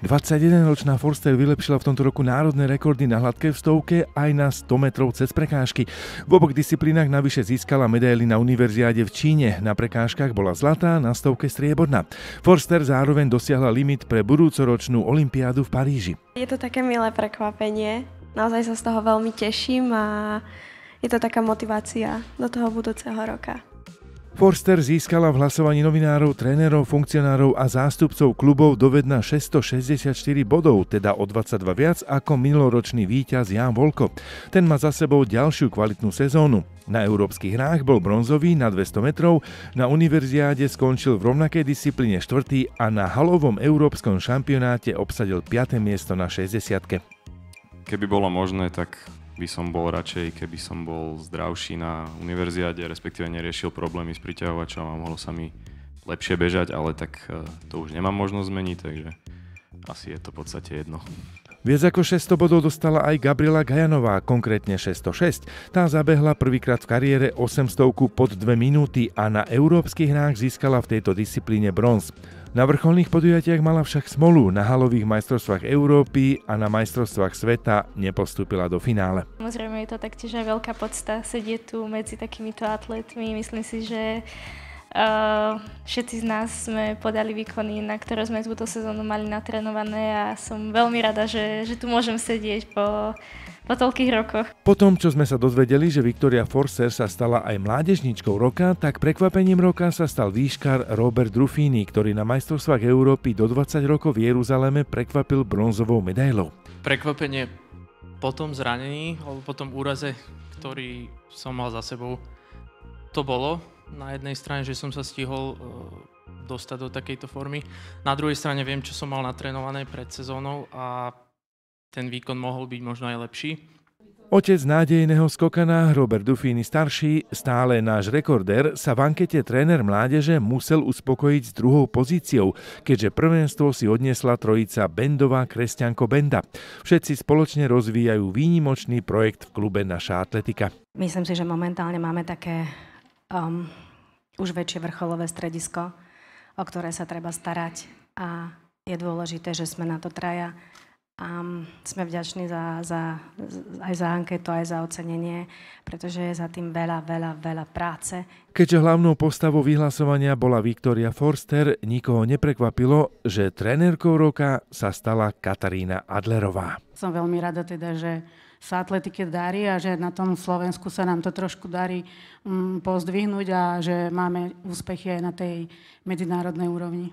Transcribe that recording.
21-ročná Forster vylepšila v tomto roku národné rekordy na hladkej vstovke aj na 100 metrov cez prekážky. V oboch disciplínach navyše získala medaily na univerziáde v Číne. Na prekážkach bola zlatá, na stovke strieborná. Forster zároveň dosiahla limit pre budúcoročnú olympiádu v Paríži. Je to také milé prekvapenie. Naozaj sa z toho veľmi teším a je to taká motivácia do toho budúceho roka. Forster získala v hlasovaní novinárov, trénerov, funkcionárov a zástupcov klubov dovedna 664 bodov, teda o 22 viac ako minuloročný víťaz Jan Volko. Ten má za sebou ďalšiu kvalitnú sezónu. Na európskych hrách bol bronzový na 200 metrov, na univerziáde skončil v rovnakej disciplíne 4. a na halovom európskom šampionáte obsadil 5. miesto na 60. Keby bolo možné, tak by som bol radšej, keby som bol zdravší na univerziade, respektíve neriešil problémy s priťahovačom a mohlo sa mi lepšie bežať, ale tak eh, to už nemám možnosť zmeniť, takže asi je to v podstate jedno. Viac ako 600 bodov dostala aj Gabriela Gajanová, konkrétne 606. Tá zabehla prvýkrát v kariére 800 pod 2 minúty a na európskych hrách získala v tejto disciplíne bronz. Na vrcholných podujatiach mala však smolu, na halových majstrovstvách Európy a na majstrovstvách sveta nepostúpila do finále. Samozrejme je to taktiež aj veľká podsta sedieť tu medzi takýmito atletmi. Myslím si, že Ehm, všetci z nás sme podali výkony, na ktoré sme túto sezónu mali natrenované a som veľmi rada, že, že tu môžem sedieť po, po toľkých rokoch. Po tom, čo sme sa dozvedeli, že Victoria Forster sa stala aj mládežničkou roka, tak prekvapením roka sa stal výškar Robert Ruffini, ktorý na majstrovstvách Európy do 20 rokov v Jeruzaleme prekvapil bronzovou medailou. Prekvapenie po tom zranení, alebo po tom úraze, ktorý som mal za sebou, to bolo, na jednej strane, že som sa stihol e, dostať do takejto formy. Na druhej strane viem, čo som mal natrenované pred sezónou a ten výkon mohol byť možno aj lepší. Otec nádejného skokana Robert Dufíny starší, stále náš rekorder, sa v ankete tréner mládeže musel uspokojiť s druhou pozíciou, keďže prvenstvo si odnesla trojica Bendová Kresťanko Benda. Všetci spoločne rozvíjajú výnimočný projekt v klube Naša atletika. Myslím si, že momentálne máme také um, už väčšie vrcholové stredisko, o ktoré sa treba starať a je dôležité, že sme na to traja a ehm, sme vďační za, za, aj za anketu, aj za ocenenie, pretože je za tým veľa, veľa, veľa práce. Keďže hlavnou postavou vyhlasovania bola Viktoria Forster, nikoho neprekvapilo, že trenérkou roka sa stala Katarína Adlerová. Som veľmi rada teda, že sa atletike darí a že na tom Slovensku sa nám to trošku darí mm, pozdvihnúť a že máme úspechy aj na tej medzinárodnej úrovni.